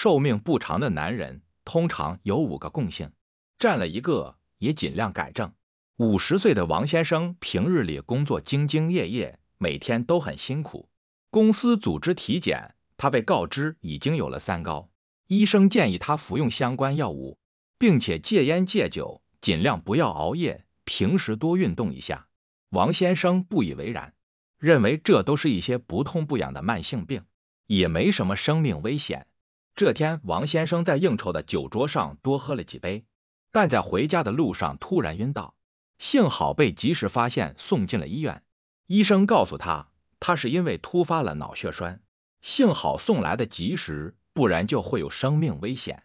寿命不长的男人通常有五个共性，占了一个也尽量改正。五十岁的王先生平日里工作兢兢业业，每天都很辛苦。公司组织体检，他被告知已经有了三高，医生建议他服用相关药物，并且戒烟戒酒，尽量不要熬夜，平时多运动一下。王先生不以为然，认为这都是一些不痛不痒的慢性病，也没什么生命危险。这天，王先生在应酬的酒桌上多喝了几杯，但在回家的路上突然晕倒，幸好被及时发现送进了医院。医生告诉他，他是因为突发了脑血栓，幸好送来的及时，不然就会有生命危险。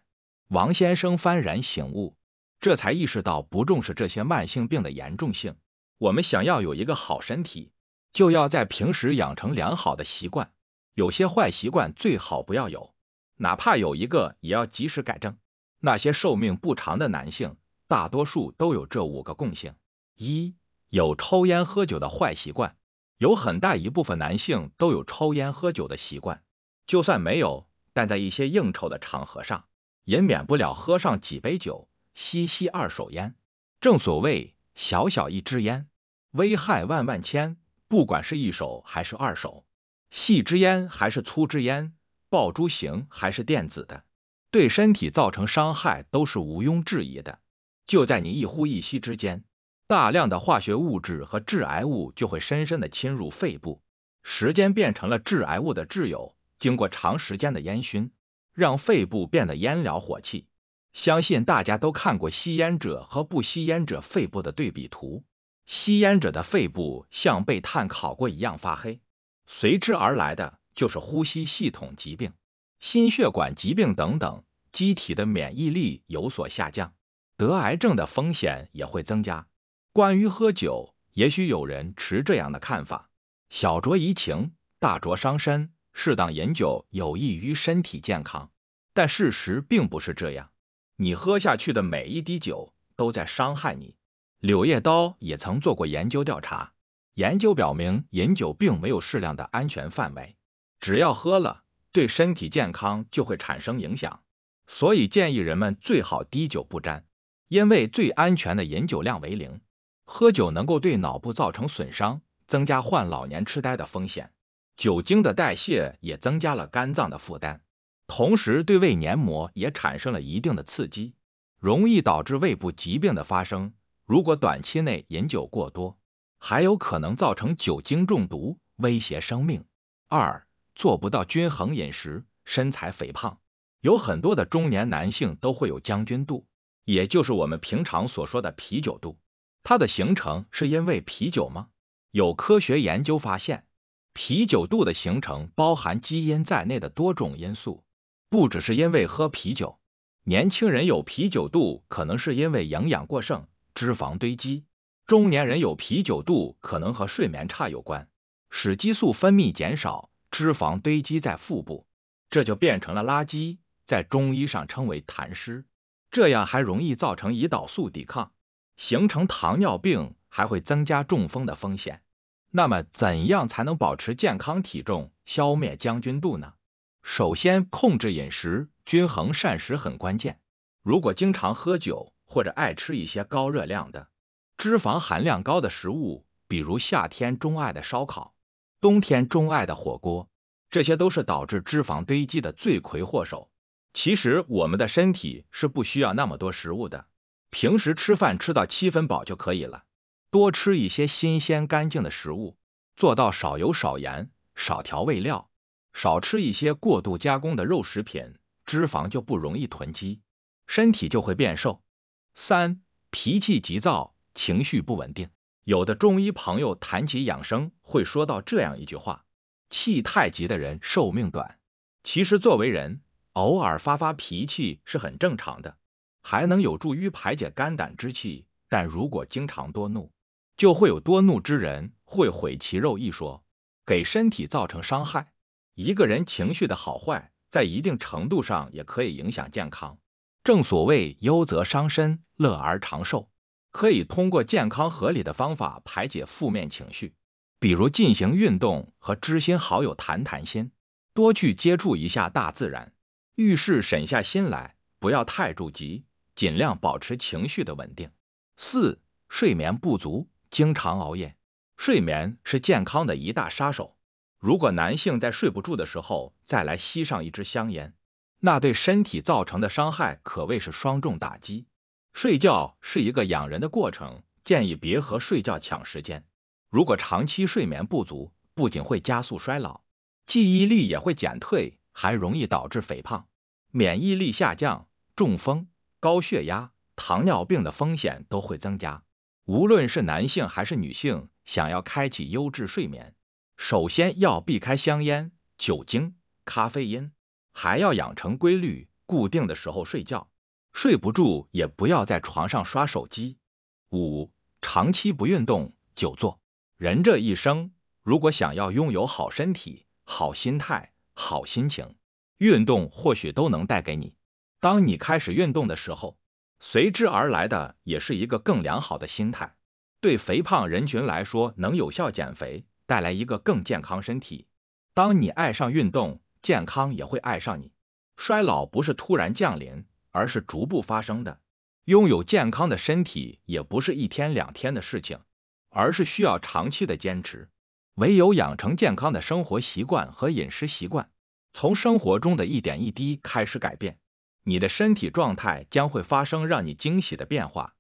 王先生幡然醒悟，这才意识到不重视这些慢性病的严重性。我们想要有一个好身体，就要在平时养成良好的习惯，有些坏习惯最好不要有。哪怕有一个，也要及时改正。那些寿命不长的男性，大多数都有这五个共性：一、有抽烟喝酒的坏习惯。有很大一部分男性都有抽烟喝酒的习惯，就算没有，但在一些应酬的场合上，也免不了喝上几杯酒，吸吸二手烟。正所谓“小小一支烟，危害万万千”，不管是一手还是二手，细支烟还是粗支烟。爆珠型还是电子的，对身体造成伤害都是毋庸置疑的。就在你一呼一吸之间，大量的化学物质和致癌物就会深深地侵入肺部。时间变成了致癌物的挚友，经过长时间的烟熏，让肺部变得烟燎火气。相信大家都看过吸烟者和不吸烟者肺部的对比图，吸烟者的肺部像被炭烤过一样发黑，随之而来的。就是呼吸系统疾病、心血管疾病等等，机体的免疫力有所下降，得癌症的风险也会增加。关于喝酒，也许有人持这样的看法：小酌怡情，大酌伤身，适当饮酒有益于身体健康。但事实并不是这样，你喝下去的每一滴酒都在伤害你。柳叶刀也曾做过研究调查，研究表明，饮酒并没有适量的安全范围。只要喝了，对身体健康就会产生影响，所以建议人们最好滴酒不沾。因为最安全的饮酒量为零。喝酒能够对脑部造成损伤，增加患老年痴呆的风险。酒精的代谢也增加了肝脏的负担，同时对胃黏膜也产生了一定的刺激，容易导致胃部疾病的发生。如果短期内饮酒过多，还有可能造成酒精中毒，威胁生命。二做不到均衡饮食，身材肥胖，有很多的中年男性都会有将军肚，也就是我们平常所说的啤酒肚。它的形成是因为啤酒吗？有科学研究发现，啤酒肚的形成包含基因在内的多种因素，不只是因为喝啤酒。年轻人有啤酒肚，可能是因为营养过剩、脂肪堆积；中年人有啤酒肚，可能和睡眠差有关，使激素分泌减少。脂肪堆积在腹部，这就变成了垃圾，在中医上称为痰湿，这样还容易造成胰岛素抵抗，形成糖尿病，还会增加中风的风险。那么，怎样才能保持健康体重，消灭将军肚呢？首先，控制饮食，均衡膳食很关键。如果经常喝酒或者爱吃一些高热量的、脂肪含量高的食物，比如夏天钟爱的烧烤。冬天钟爱的火锅，这些都是导致脂肪堆积的罪魁祸首。其实我们的身体是不需要那么多食物的，平时吃饭吃到七分饱就可以了。多吃一些新鲜干净的食物，做到少油、少盐、少调味料，少吃一些过度加工的肉食品，脂肪就不容易囤积，身体就会变瘦。三、脾气急躁，情绪不稳定。有的中医朋友谈起养生，会说到这样一句话：气太急的人寿命短。其实作为人，偶尔发发脾气是很正常的，还能有助于排解肝胆之气。但如果经常多怒，就会有“多怒之人会毁其肉”一说，给身体造成伤害。一个人情绪的好坏，在一定程度上也可以影响健康。正所谓“忧则伤身，乐而长寿”。可以通过健康合理的方法排解负面情绪，比如进行运动和知心好友谈谈心，多去接触一下大自然，遇事沉下心来，不要太着急，尽量保持情绪的稳定。四、睡眠不足，经常熬夜，睡眠是健康的一大杀手。如果男性在睡不住的时候再来吸上一支香烟，那对身体造成的伤害可谓是双重打击。睡觉是一个养人的过程，建议别和睡觉抢时间。如果长期睡眠不足，不仅会加速衰老，记忆力也会减退，还容易导致肥胖、免疫力下降、中风、高血压、糖尿病的风险都会增加。无论是男性还是女性，想要开启优质睡眠，首先要避开香烟、酒精、咖啡因，还要养成规律、固定的时候睡觉。睡不住也不要在床上刷手机。五、长期不运动、久坐。人这一生，如果想要拥有好身体、好心态、好心情，运动或许都能带给你。当你开始运动的时候，随之而来的也是一个更良好的心态。对肥胖人群来说，能有效减肥，带来一个更健康身体。当你爱上运动，健康也会爱上你。衰老不是突然降临。而是逐步发生的。拥有健康的身体也不是一天两天的事情，而是需要长期的坚持。唯有养成健康的生活习惯和饮食习惯，从生活中的一点一滴开始改变，你的身体状态将会发生让你惊喜的变化。